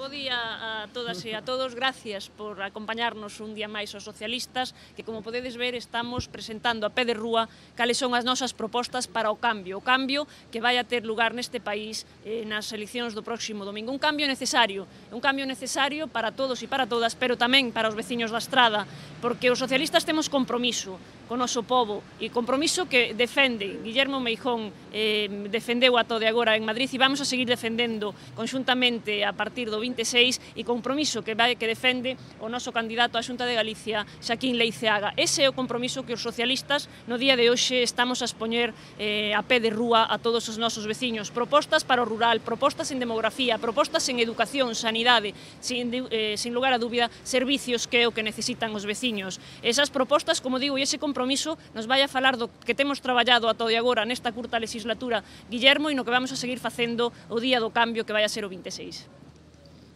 bo día a todas e a todos. Gracias por acompañarnos un día máis aos socialistas, que como podedes ver estamos presentando a pé de rúa cales son as nosas propostas para o cambio. O cambio que vai a ter lugar neste país eh, nas eleccións do próximo domingo. Un cambio necesario, un cambio necesario para todos e para todas, pero tamén para os veciños da estrada, porque os socialistas temos compromiso con noso povo e compromiso que defende Guillermo Meijón eh, defendeu a todo de agora en Madrid e vamos a seguir defendendo conxuntamente a partir do 20 2026 e compromiso que vai que defende o noso candidato á Xunta de Galicia, Xaquín Leiceaga. Ese é o compromiso que os socialistas no día de hoxe estamos a expoñer eh, a pé de rúa a todos os nosos veciños. Propostas para o rural, propostas en demografía, propostas en educación, sanidade, sin, eh, sin lugar a dúbida, servicios que é o que necesitan os veciños. Esas propostas, como digo, e ese compromiso nos vai a falar do que temos traballado a todo e agora nesta curta legislatura, Guillermo, e no que vamos a seguir facendo o día do cambio que vai a ser o 26.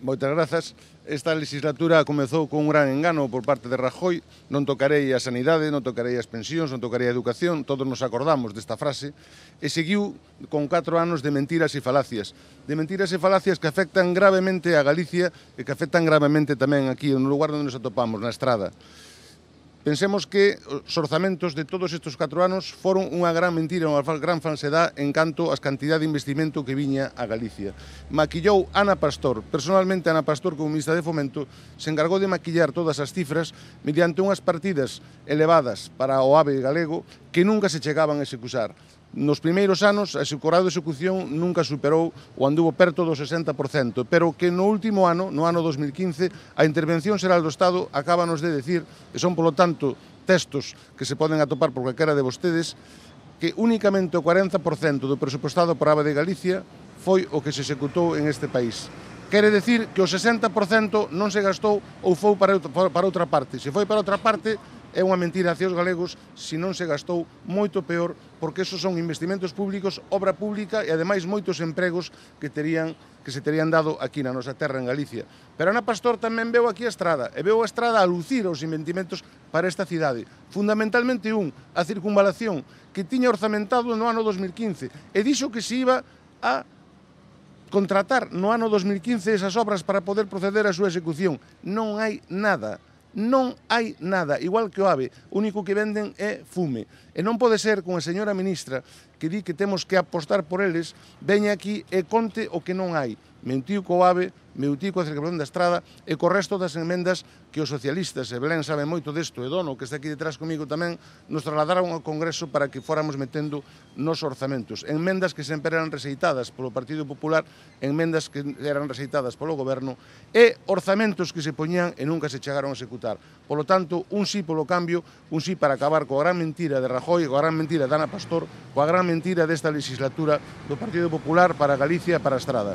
Moitas grazas. Esta legislatura comezou con un gran engano por parte de Rajoy. Non tocarei a sanidade, non tocarei as pensións, non tocarei a educación. Todos nos acordamos desta frase. E seguiu con 4 anos de mentiras e falacias. De mentiras e falacias que afectan gravemente a Galicia e que afectan gravemente tamén aquí, no lugar onde nos atopamos, na estrada. Pensemos que os orzamentos de todos estes 4 anos foron unha gran mentira, unha gran falsedad en canto ás cantidades de investimento que viña a Galicia. Maquillou Ana Pastor, personalmente Ana Pastor como ministra de Fomento, se encargou de maquillar todas as cifras mediante unhas partidas elevadas para o AVE galego que nunca se chegaban a executar. Nos primeiros anos, a Corado de Execución nunca superou ou anduvo perto do 60%, pero que no último ano, no ano 2015, a Intervención Xeral do Estado nos de decir, e son, polo tanto, textos que se poden atopar por calquera de vostedes, que únicamente o 40% do presupostado para a de Galicia foi o que se executou en este país quere decir que o 60% non se gastou ou foi para outra parte. Se foi para outra parte, é unha mentira hacia os galegos se non se gastou moito peor porque esos son investimentos públicos, obra pública e ademais moitos empregos que terían que se terían dado aquí na nosa terra en Galicia. Pero Ana Pastor tamén veu aquí a estrada, e veu a estrada a lucir os inventimentos para esta cidade. Fundamentalmente un, a circunvalación, que tiña orzamentado no ano 2015, e dixo que se iba a contratar no ano 2015 esas obras para poder proceder á súa execución. Non hai nada non hai nada, igual que o AVE, o único que venden é fume. E non pode ser con a señora ministra que di que temos que apostar por eles, veña aquí e conte o que non hai mentiu co AVE, mentiu coa circulación da estrada e co resto das enmendas que os socialistas, e Belén sabe moito desto, e Dono, que está aquí detrás comigo tamén, nos trasladaron ao Congreso para que fóramos metendo nos orzamentos. Enmendas que sempre eran reseitadas polo Partido Popular, enmendas que eran reseitadas polo Goberno, e orzamentos que se poñían e nunca se chegaron a executar. Polo tanto, un sí polo cambio, un sí para acabar coa gran mentira de Rajoy, coa gran mentira de Ana Pastor, coa gran mentira desta legislatura do Partido Popular para Galicia e para a Estrada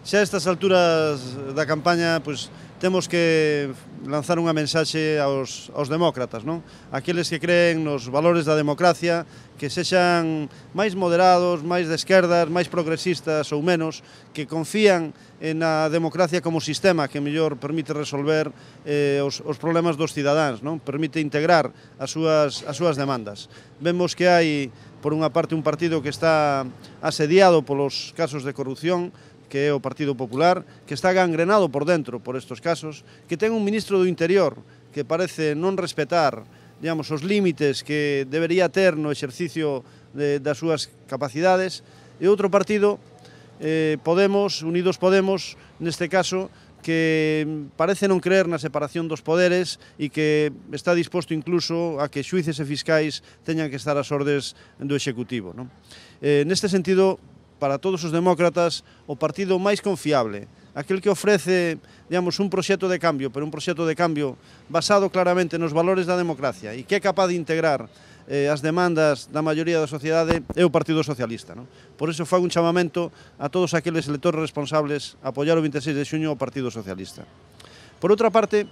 xa estas alturas da campaña pois, temos que lanzar unha mensaxe aos, aos demócratas, non? Aqueles que creen nos valores da democracia, que sexan máis moderados, máis de esquerdas, máis progresistas ou menos, que confían na democracia como sistema que mellor permite resolver eh, os, os problemas dos cidadáns, non? Permite integrar as súas, as súas demandas. Vemos que hai por unha parte un partido que está asediado polos casos de corrupción, que é o Partido Popular, que está gangrenado por dentro por estes casos, que ten un ministro do interior que parece non respetar digamos, os límites que debería ter no exercicio de, das súas capacidades, e outro partido, eh, Podemos, Unidos Podemos, neste caso, que parece non creer na separación dos poderes e que está disposto incluso a que xuíces e fiscais teñan que estar ás ordes do Executivo. Non? Eh, neste sentido, para todos os demócratas o partido máis confiable, aquel que ofrece, digamos, un proxecto de cambio, pero un proxecto de cambio basado claramente nos valores da democracia e que é capaz de integrar eh, as demandas da maioría da sociedade é o Partido Socialista. Non? Por iso fago un chamamento a todos aqueles electores responsables a apoiar o 26 de xuño ao Partido Socialista. Por outra parte,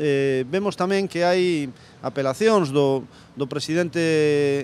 eh, vemos tamén que hai apelacións do, do presidente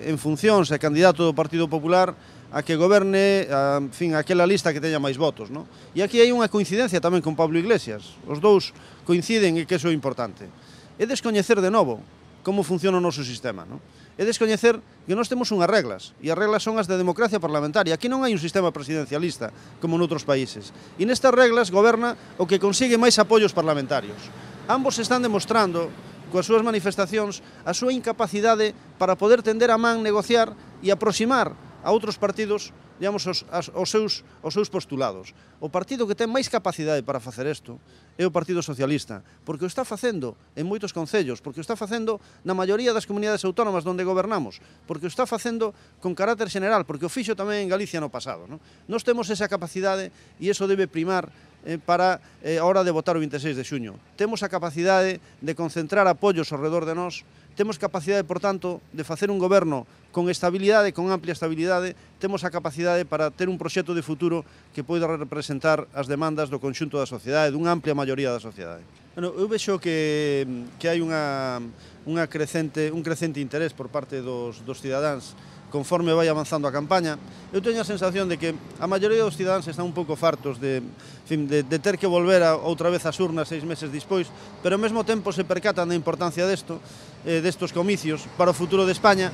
en funcións e candidato do Partido Popular a que goberne, a, en fin, aquela lista que teña máis votos, non? E aquí hai unha coincidencia tamén con Pablo Iglesias. Os dous coinciden e que iso é importante. É descoñecer de novo como funciona o noso sistema, non? É descoñecer que nós temos unhas reglas, e as reglas son as da democracia parlamentaria. Aquí non hai un sistema presidencialista, como noutros países. E nestas reglas goberna o que consigue máis apoios parlamentarios. Ambos están demostrando coas súas manifestacións a súa incapacidade para poder tender a man negociar e aproximar a outros partidos, digamos, os, as, os, seus, os seus postulados. O partido que ten máis capacidade para facer isto é o Partido Socialista, porque o está facendo en moitos concellos, porque o está facendo na maioría das comunidades autónomas onde gobernamos, porque o está facendo con carácter general, porque o fixo tamén en Galicia no pasado. Non? Nos temos esa capacidade e iso debe primar eh, para eh, a hora de votar o 26 de xuño. Temos a capacidade de concentrar apoios ao redor de nós Temos capacidade, por tanto, de facer un goberno con estabilidade, con amplia estabilidade, temos a capacidade para ter un proxecto de futuro que poida representar as demandas do conxunto da sociedade, dunha amplia maioría da sociedade. Bueno, eu vexo que, que hai unha, unha crecente, un crecente interés por parte dos, dos cidadáns conforme vai avanzando a campaña. Eu teño a sensación de que a maioría dos cidadáns están un pouco fartos de, fin, de, de ter que volver a, outra vez as urnas seis meses dispois, pero ao mesmo tempo se percatan da importancia desto eh, destos comicios para o futuro de España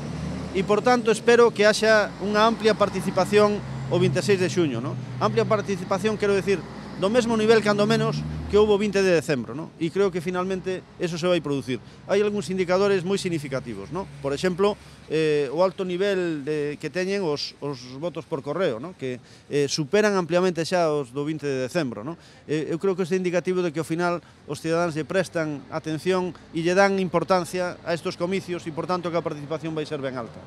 e, por tanto, espero que haxa unha amplia participación o 26 de xuño. No? Amplia participación, quero decir, do mesmo nivel cando menos que houbo 20 de decembro, ¿no? e creo que finalmente eso se vai producir. Hai algúns indicadores moi significativos, ¿no? por exemplo, eh, o alto nivel de, que teñen os, os votos por correo, ¿no? que eh, superan ampliamente xa os do 20 de decembro. ¿no? Eh, eu creo que este é indicativo de que ao final os cidadáns lle prestan atención e lle dan importancia a estos comicios e, por tanto, que a participación vai ser ben alta.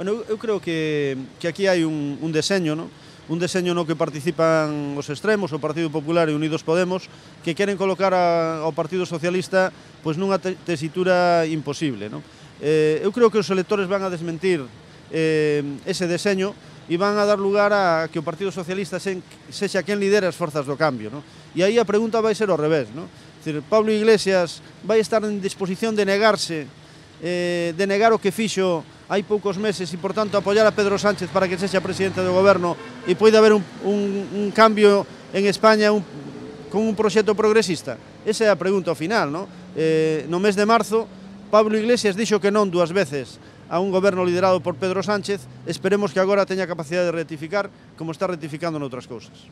Bueno, eu, eu creo que, que aquí hai un, un deseño, ¿no? un deseño no que participan os extremos, o Partido Popular e Unidos Podemos, que queren colocar a, ao Partido Socialista pois nunha tesitura imposible. Non? Eh, eu creo que os electores van a desmentir eh, ese deseño e van a dar lugar a que o Partido Socialista sen, sexa quen lidera as forzas do cambio. Non? E aí a pregunta vai ser ao revés. Non? Decir, Pablo Iglesias vai estar en disposición de negarse, eh, de negar o que fixo hai poucos meses e, por tanto, apoiar a Pedro Sánchez para que sexa presidente do goberno e poida haber un, un, un cambio en España un, con un proxecto progresista? Esa é a pregunta ao final, non? Eh, no mes de marzo, Pablo Iglesias dixo que non dúas veces a un goberno liderado por Pedro Sánchez, esperemos que agora teña capacidade de rectificar como está rectificando noutras cousas.